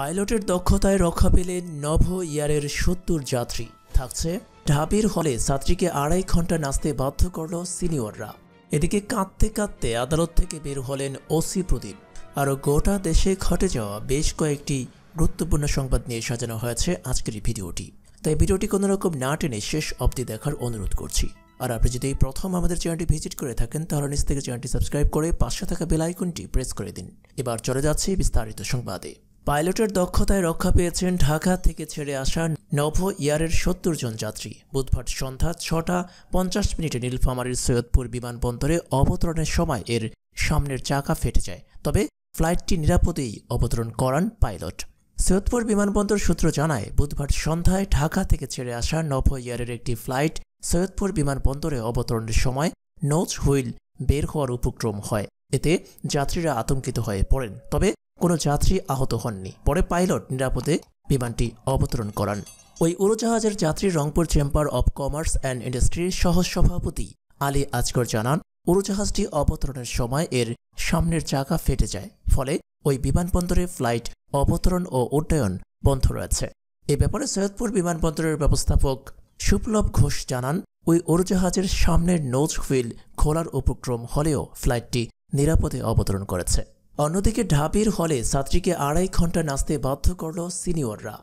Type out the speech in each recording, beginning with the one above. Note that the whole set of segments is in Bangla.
পাইলটের দক্ষতায় রক্ষা পেলেন নভ ইয়ারের সত্তর যাত্রী থাকছে ঢাবির হলে ছাত্রীকে আড়াই ঘন্টা নাচতে বাধ্য করল সিনিয়ররা এদিকে কাঁদতে কাঁদতে আদালত থেকে বের হলেন ওসি প্রদীপ আরও গোটা দেশে ঘটে যাওয়া বেশ কয়েকটি গুরুত্বপূর্ণ সংবাদ নিয়ে সাজানো হয়েছে আজকের এই ভিডিওটি তাই ভিডিওটি কোনো রকম না টেনে শেষ অবধি দেখার অনুরোধ করছি আর আপনি যদি প্রথম আমাদের চ্যানেলটি ভিজিট করে থাকেন তাহলে নিজ থেকে চ্যানেলটি সাবস্ক্রাইব করে পাশে থাকা বেলাইকনটি প্রেস করে দিন এবার চলে যাচ্ছে বিস্তারিত সংবাদে পাইলটের দক্ষতায় রক্ষা পেয়েছেন ঢাকা থেকে ছেড়ে আসা নভো ইয়ারের সত্তর জন যাত্রী বুধবার সন্ধ্যা ছটা পঞ্চাশ মিনিটে নীলফামারীর সৈয়দপুর বিমানবন্দরে অবতরণের সময় এর সামনের চাকা ফেটে যায় তবে ফ্লাইটটি নিরাপদেই অবতরণ করান পাইলট সৈয়দপুর বিমানবন্দর সূত্র জানায় বুধবার সন্ধ্যায় ঢাকা থেকে ছেড়ে আসা নভো ইয়ারের একটি ফ্লাইট সৈয়দপুর বিমানবন্দরে অবতরণের সময় নোজ হুইল বের হওয়ার উপক্রম হয় এতে যাত্রীরা আতঙ্কিত হয়ে পড়েন তবে কোনো যাত্রী আহত হননি পরে পাইলট নিরাপদে বিমানটি অবতরণ করান ওই উড়োজাহাজের যাত্রী Rangpur chamber of commerce and ইন্ডাস্ট্রির সহসভাপতি আলী আজকর জানান উড়োজাহাজটি অবতরণের সময় এর সামনের চাকা ফেটে যায় ফলে ওই বিমানবন্দরে ফ্লাইট অবতরণ ও উড্ডয়ন বন্ধ রয়েছে এ ব্যাপারে সৈয়দপুর বিমানবন্দরের ব্যবস্থাপক সুপ্লব ঘোষ জানান ওই উড়োজাহাজের সামনের নোজ হুইল খোলার উপক্রম হলেও ফ্লাইটটি নিরাপদে অবতরণ করেছে অন্যদিকে ঢাবির হলে ছাত্রীকে আড়াই ঘন্টা নাচতে বাধ্য করল সিনিয়ররা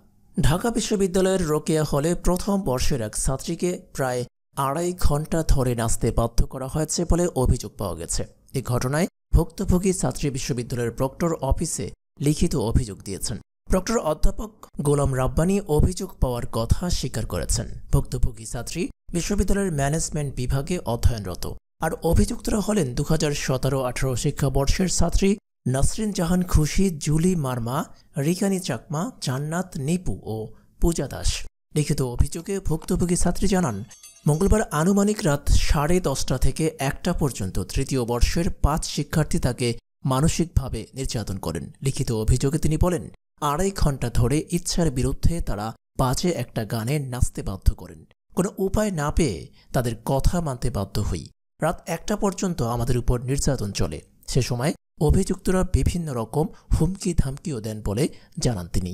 ঢাকা বিশ্ববিদ্যালয়ের রোকেয়া হলে প্রথম বর্ষের এক ছাত্রীকে প্রায় আড়াই ঘন্টা ধরে নাচতে বাধ্য করা হয়েছে বলে অভিযোগ পাওয়া গেছে এ ঘটনায় ভুক্তভোগী ছাত্রী বিশ্ববিদ্যালয়ের প্রক্টর অফিসে লিখিত অভিযোগ দিয়েছেন প্রক্টর অধ্যাপক গোলাম রাব্বানি অভিযোগ পাওয়ার কথা স্বীকার করেছেন ভুক্তভোগী ছাত্রী বিশ্ববিদ্যালয়ের ম্যানেজমেন্ট বিভাগে অধ্যয়নরত আর অভিযুক্তরা হলেন দু হাজার সতেরো আঠারো শিক্ষাবর্ষের ছাত্রী নাসরিন জাহান খুশি জুলি মার্মা রিকানি চাকমা জান্নাত নিপু ও পূজা দাস লিখিত অভিযোগে ভুক্তভোগী ছাত্রী জানান মঙ্গলবার আনুমানিক রাত সাড়ে দশটা থেকে একটা পর্যন্ত তৃতীয় বর্ষের পাঁচ শিক্ষার্থী তাকে মানসিকভাবে নির্যাতন করেন লিখিত অভিযোগে তিনি বলেন আড়াই ঘন্টা ধরে ইচ্ছার বিরুদ্ধে তারা বাজে একটা গানে নাচতে বাধ্য করেন কোনো উপায় না পেয়ে তাদের কথা মানতে বাধ্য হই রাত একটা পর্যন্ত আমাদের উপর নির্যাতন চলে সে সময় অভিযুক্তরা বিভিন্ন রকম হুমকি ধামকিও দেন বলে জানান তিনি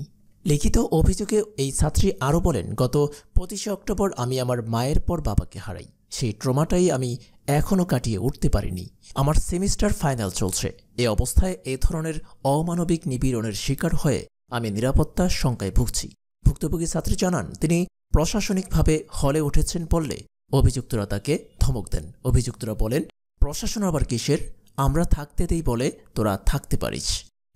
লিখিত অভিযোগে এই ছাত্রী আরও বলেন গত পঁচিশে অক্টোবর আমি আমার মায়ের পর বাবাকে হারাই সেই ট্রমাটাই আমি এখনও কাটিয়ে উঠতে পারিনি আমার সেমিস্টার ফাইনাল চলছে এ অবস্থায় এ ধরনের অমানবিক নিপীড়নের শিকার হয়ে আমি নিরাপত্তার শঙ্কায় ভুগছি ভুক্তভোগী ছাত্রী জানান তিনি প্রশাসনিকভাবে হলে উঠেছেন বললে অভিযুক্তরা তাকে ধমক দেন অভিযুক্তরা বলেন প্রশাসন আবার কিসের আমরা থাকতে দেই বলে তোরা থাকতে পারিস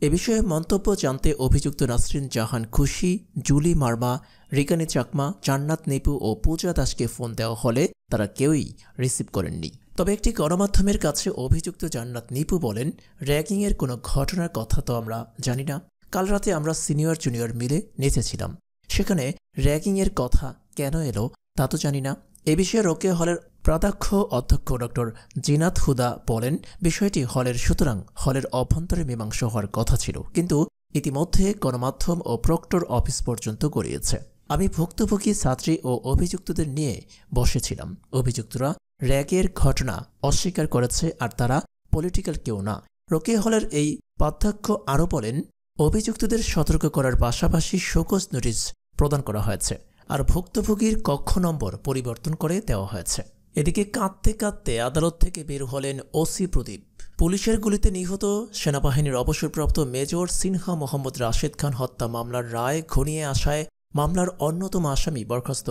এ বিষয়ে মন্তব্য জানতে অভিযুক্ত নাসরিন জাহান খুশি জুলি মার্মা রিকানি চাকমা জান্নাত নিপু ও পূজা দাসকে ফোন দেওয়া হলে তারা কেউই রিসিভ করেননি তবে একটি গণমাধ্যমের কাছে অভিযুক্ত জান্নাত নিপু বলেন র্যাগিংয়ের কোনো ঘটনার কথা তো আমরা জানি না কাল রাতে আমরা সিনিয়র জুনিয়র মিলে নেচেছিলাম সেখানে র্যাগিংয়ের কথা কেন এলো তা তো জানি না এ বিষয়ে রোকে হলের প্রাধ্যক্ষ অধ্যক্ষ ডক্টর জিনাত হুদা বলেন বিষয়টি হলের সুতরাং হলের অভ্যন্তরে মীমাংস হওয়ার কথা ছিল কিন্তু ইতিমধ্যে গণমাধ্যম ও প্রক্টর অফিস পর্যন্ত গড়িয়েছে আমি ভুক্তভোগী ছাত্রী ও অভিযুক্তদের নিয়ে বসেছিলাম অভিযুক্তরা র্যাগের ঘটনা অস্বীকার করেছে আর তারা পলিটিক্যাল কেউ না রোকে হলের এই পার্থক্য আরও বলেন অভিযুক্তদের সতর্ক করার পাশাপাশি শোকজ নোটিশ প্রদান করা হয়েছে আর ভুক্তভোগীর কক্ষ নম্বর পরিবর্তন করে দেওয়া হয়েছে এদিকে কাঁদতে কাঁদতে আদালত থেকে বের হলেন ওসি প্রদীপ পুলিশের গুলিতে নিহত সেনাবাহিনীর অবসরপ্রাপ্ত মেজর সিনহা মোহাম্মদ রাশেদ খান হত্যা মামলার রায় ঘনিয়ে আসায় মামলার অন্যতম আসামি বরখাস্ত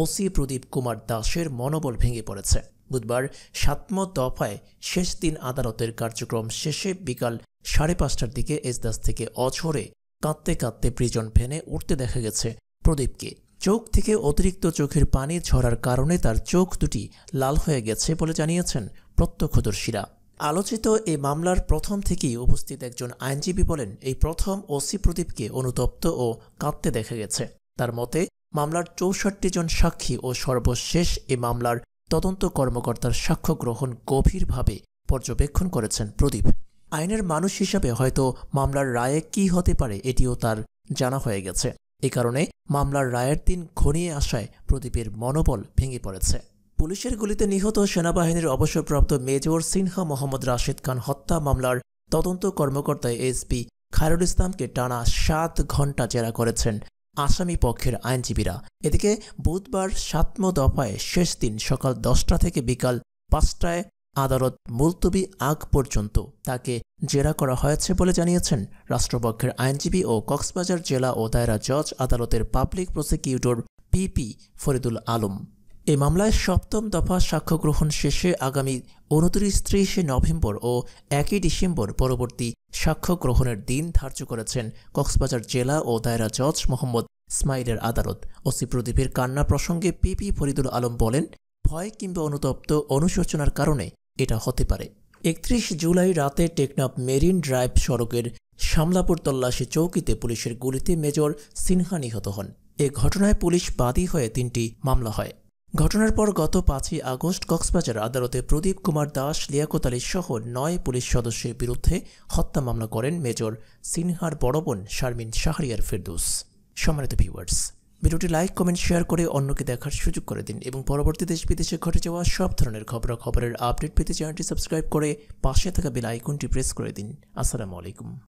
ওসি প্রদীপ কুমার দাসের মনোবল ভেঙে পড়েছে বুধবার সাতম দফায় শেষ দিন আদালতের কার্যক্রম শেষে বিকাল সাড়ে পাঁচটার দিকে এজদাস থেকে অঝরে কাঁদতে কাঁদতে প্রিজন ভ্যানে উঠতে দেখা গেছে প্রদীপকে চোখ থেকে অতিরিক্ত চোখের পানি ঝরার কারণে তার চোখ দুটি লাল হয়ে গেছে বলে জানিয়েছেন প্রত্যক্ষদর্শীরা আলোচিত এই মামলার প্রথম থেকেই উপস্থিত একজন আইনজীবী বলেন এই প্রথম ওসি প্রদীপকে অনুতপ্ত ও কাঁদতে দেখা গেছে তার মতে মামলার চৌষট্টি জন সাক্ষী ও সর্বশেষ এ মামলার তদন্ত কর্মকর্তার সাক্ষ্য গ্রহণ গভীরভাবে পর্যবেক্ষণ করেছেন প্রদীপ আইনের মানুষ হিসাবে হয়তো মামলার রায়ে কি হতে পারে এটিও তার জানা হয়ে গেছে এ কারণে মামলার রায়ের দিন ঘনিয়ে আসায় প্রদীপের মনোবল ভেঙে পড়েছে পুলিশের গুলিতে নিহত সেনাবাহিনীর অবসরপ্রাপ্ত মেজর সিনহা মোহাম্মদ রাশেদ খান হত্যা মামলার তদন্ত কর্মকর্তা এসপি খায়রুল ইসলামকে টানা সাত ঘণ্টা জেরা করেছেন আসামি পক্ষের আইনজীবীরা এদিকে বুধবার সাতম দফায় শেষ দিন সকাল দশটা থেকে বিকাল পাঁচটায় আদালত মুলতবি আগ পর্যন্ত তাকে জেরা করা হয়েছে বলে জানিয়েছেন রাষ্ট্রপক্ষের আইনজীবী ও কক্সবাজার জেলা ও দায়রা জজ আদালতের public prosecutor PP Faridul Alam এই মামলায় সপ্তম দফা সাক্ষ্য গ্রহণ শেষে আগামী উনত্রিশ ত্রিশে নভেম্বর ও একই ডিসেম্বর পরবর্তী সাক্ষ্য গ্রহণের দিন ধার্য করেছেন কক্সবাজার জেলা ও দায়রা জজ মোহাম্মদ স্মাইলের আদালত ওসি প্রদীপের কান্না প্রসঙ্গে পিপি ফরিদুল আলম বলেন ভয় কিংবা অনুতপ্ত অনুশোচনার কারণে এটা হতে পারে একত্রিশ জুলাই রাতে টেকনাফ মেরিন ড্রাইভ সড়কের সামলাপুর তল্লাশি চৌকিতে পুলিশের গুলিতে মেজর সিনহা নিহত হন এ ঘটনায় পুলিশ বাদী হয়ে তিনটি মামলা হয় ঘটনার পর গত পাঁচই আগস্ট কক্সবাজার আদালতে প্রদীপ কুমার দাস লিয়াকত আলী সহ নয় পুলিশ সদস্যের বিরুদ্ধে হত্যা মামলা করেন মেজর সিনহার বড় বোন শারমিন শাহরিয়ার ফেরদৌস সম্মানিত ভিউয়ার্স ভিডিওটি লাইক কমেন্ট শেয়ার করে অন্যকে দেখার সুযোগ করে দিন এবং পরবর্তী দেশ বিদেশে ঘটে যাওয়া সব ধরনের খবরাখবরের আপডেট পেতে চ্যানেলটি সাবস্ক্রাইব করে পাশে থাকা বেল আইকনটি প্রেস করে দিন আসসালামু আলাইকুম